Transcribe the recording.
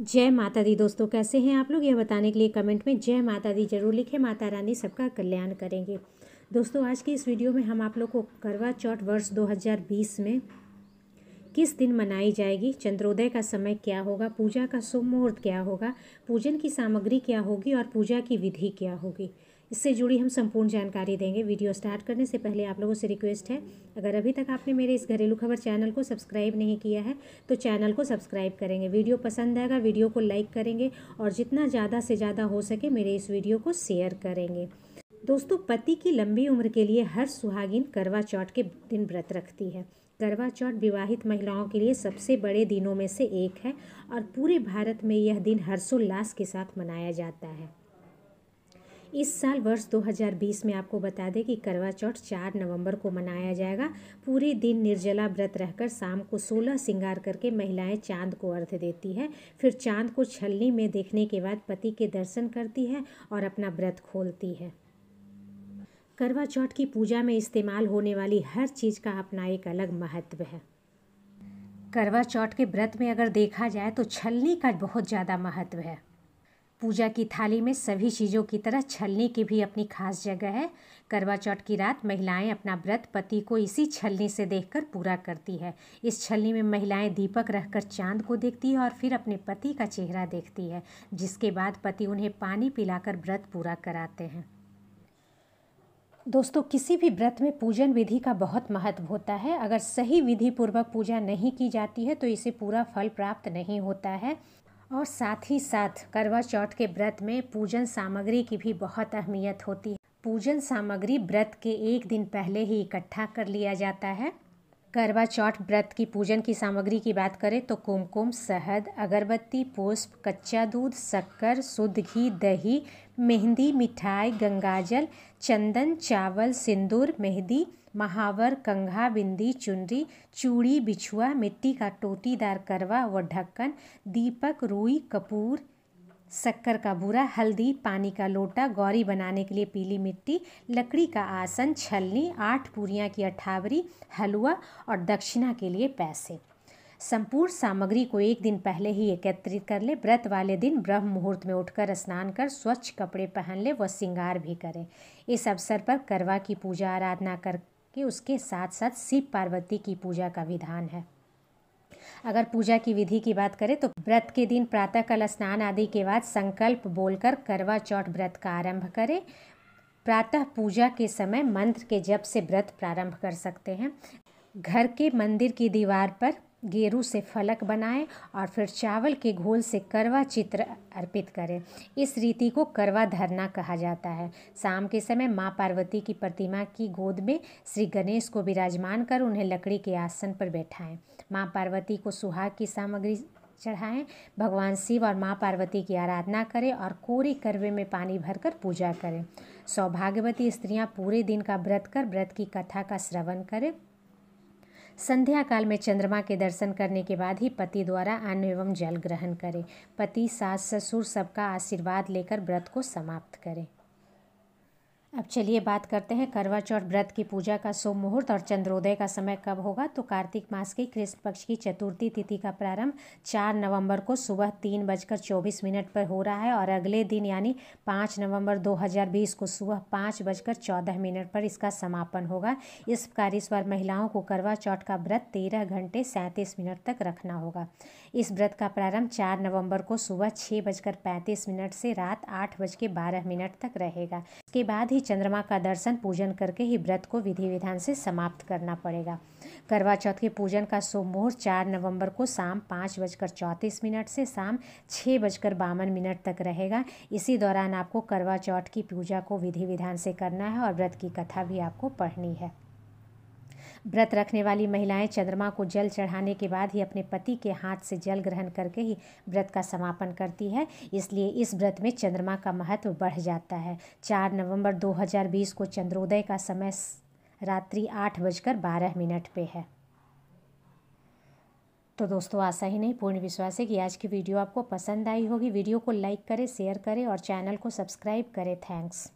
जय माता दी दोस्तों कैसे हैं आप लोग यह बताने के लिए कमेंट में जय माता दी जरूर लिखें माता रानी सबका कल्याण करेंगे दोस्तों आज की इस वीडियो में हम आप लोग को करवा चौथ वर्ष 2020 में किस दिन मनाई जाएगी चंद्रोदय का समय क्या होगा पूजा का शुभ मुहूर्त क्या होगा पूजन की सामग्री क्या होगी और पूजा की विधि क्या होगी इससे जुड़ी हम संपूर्ण जानकारी देंगे वीडियो स्टार्ट करने से पहले आप लोगों से रिक्वेस्ट है अगर अभी तक आपने मेरे इस घरेलू खबर चैनल को सब्सक्राइब नहीं किया है तो चैनल को सब्सक्राइब करेंगे वीडियो पसंद आएगा वीडियो को लाइक करेंगे और जितना ज़्यादा से ज़्यादा हो सके मेरे इस वीडियो को शेयर करेंगे दोस्तों पति की लंबी उम्र के लिए हर सुहागिन करवा चौथ के दिन व्रत रखती है करवा चौथ विवाहित महिलाओं के लिए सबसे बड़े दिनों में से एक है और पूरे भारत में यह दिन हर्षोल्लास के साथ मनाया जाता है इस साल वर्ष 2020 में आपको बता दें कि करवा चौथ चार नवंबर को मनाया जाएगा पूरे दिन निर्जला व्रत रहकर शाम को सोलह श्रृंगार करके महिलाएं चांद को अर्घ देती है फिर चांद को छलनी में देखने के बाद पति के दर्शन करती है और अपना व्रत खोलती है करवा चौथ की पूजा में इस्तेमाल होने वाली हर चीज़ का अपना एक अलग महत्व है करवा चौथ के व्रत में अगर देखा जाए तो छलनी का बहुत ज़्यादा महत्व है पूजा की थाली में सभी चीज़ों की तरह छलनी की भी अपनी खास जगह है करवा चौथ की रात महिलाएं अपना व्रत पति को इसी छलनी से देखकर पूरा करती है इस छलनी में महिलाएं दीपक रखकर चांद को देखती है और फिर अपने पति का चेहरा देखती है जिसके बाद पति उन्हें पानी पिलाकर व्रत पूरा कराते हैं दोस्तों किसी भी व्रत में पूजन विधि का बहुत महत्व होता है अगर सही विधि पूर्वक पूजा नहीं की जाती है तो इसे पूरा फल प्राप्त नहीं होता है और साथ ही साथ करवा चौथ के व्रत में पूजन सामग्री की भी बहुत अहमियत होती है पूजन सामग्री व्रत के एक दिन पहले ही इकट्ठा कर लिया जाता है करवा चौथ व्रत की पूजन की सामग्री की बात करें तो कुमकुम शहद अगरबत्ती पुष्प कच्चा दूध शक्कर शुद्ध घी दही मेहंदी मिठाई गंगाजल चंदन चावल सिंदूर मेहंदी महावर कंघा बिंदी चुनरी चूड़ी बिछुआ मिट्टी का टोटीदार करवा व ढक्कन दीपक रुई कपूर शक्कर का बूरा हल्दी पानी का लोटा गौरी बनाने के लिए पीली मिट्टी लकड़ी का आसन छलनी आठ पूरियाँ की अठावरी हलवा और दक्षिणा के लिए पैसे संपूर्ण सामग्री को एक दिन पहले ही एकत्रित कर ले व्रत वाले दिन ब्रह्म मुहूर्त में उठकर स्नान कर स्वच्छ कपड़े पहन ले व श्रृंगार भी करें इस अवसर पर करवा की पूजा आराधना करके उसके साथ साथ शिव पार्वती की पूजा का विधान है अगर पूजा की विधि की बात करें तो व्रत के दिन प्रातःकाल स्नान आदि के बाद संकल्प बोलकर करवा चौथ व्रत का आरंभ करें प्रातः पूजा के समय मंत्र के जप से व्रत प्रारंभ कर सकते हैं घर के मंदिर की दीवार पर गेरू से फलक बनाएं और फिर चावल के घोल से करवा चित्र अर्पित करें इस रीति को करवा धरना कहा जाता है शाम के समय माँ पार्वती की प्रतिमा की गोद में श्री गणेश को विराजमान कर उन्हें लकड़ी के आसन पर बैठाएं माँ पार्वती को सुहाग की सामग्री चढ़ाएं भगवान शिव और माँ पार्वती की आराधना करें और कोरे करवे में पानी भरकर पूजा करें सौभाग्यवती स्त्रियाँ पूरे दिन का व्रत कर व्रत की कथा का श्रवण करें संध्या काल में चंद्रमा के दर्शन करने के बाद ही पति द्वारा अन्न एवं जल ग्रहण करें पति सास ससुर सबका आशीर्वाद लेकर व्रत को समाप्त करें अब चलिए बात करते हैं करवा चौथ व्रत की पूजा का शुभ मुहूर्त और चंद्रोदय का समय कब होगा तो कार्तिक मास की कृष्ण पक्ष की चतुर्थी तिथि का प्रारंभ 4 नवंबर को सुबह तीन बजकर चौबीस मिनट पर हो रहा है और अगले दिन यानी 5 नवंबर 2020 को सुबह पाँच बजकर चौदह मिनट पर इसका समापन होगा इस कार्य इस बार महिलाओं को करवा चौथ का व्रत तेरह घंटे सैंतीस मिनट तक रखना होगा इस व्रत का प्रारंभ चार नवम्बर को सुबह छः बजकर पैंतीस मिनट से रात आठ बज के बारह मिनट तक रहेगा इसके बाद ही चंद्रमा का दर्शन पूजन करके ही व्रत को विधि विधान से समाप्त करना पड़ेगा करवा चौथ के पूजन का शुभ मुहूर्त चार नवंबर को शाम पाँच बजकर चौंतीस मिनट से शाम छः बजकर बावन मिनट तक रहेगा इसी दौरान आपको करवा चौथ की पूजा को विधि विधान से करना है और व्रत की कथा भी आपको पढ़नी है व्रत रखने वाली महिलाएं चंद्रमा को जल चढ़ाने के बाद ही अपने पति के हाथ से जल ग्रहण करके ही व्रत का समापन करती है इसलिए इस व्रत में चंद्रमा का महत्व बढ़ जाता है चार नवंबर 2020 को चंद्रोदय का समय रात्रि आठ बजकर बारह मिनट पे है तो दोस्तों आशा ही नहीं पूर्ण विश्वास है कि आज की वीडियो आपको पसंद आई होगी वीडियो को लाइक करें शेयर करें और चैनल को सब्सक्राइब करें थैंक्स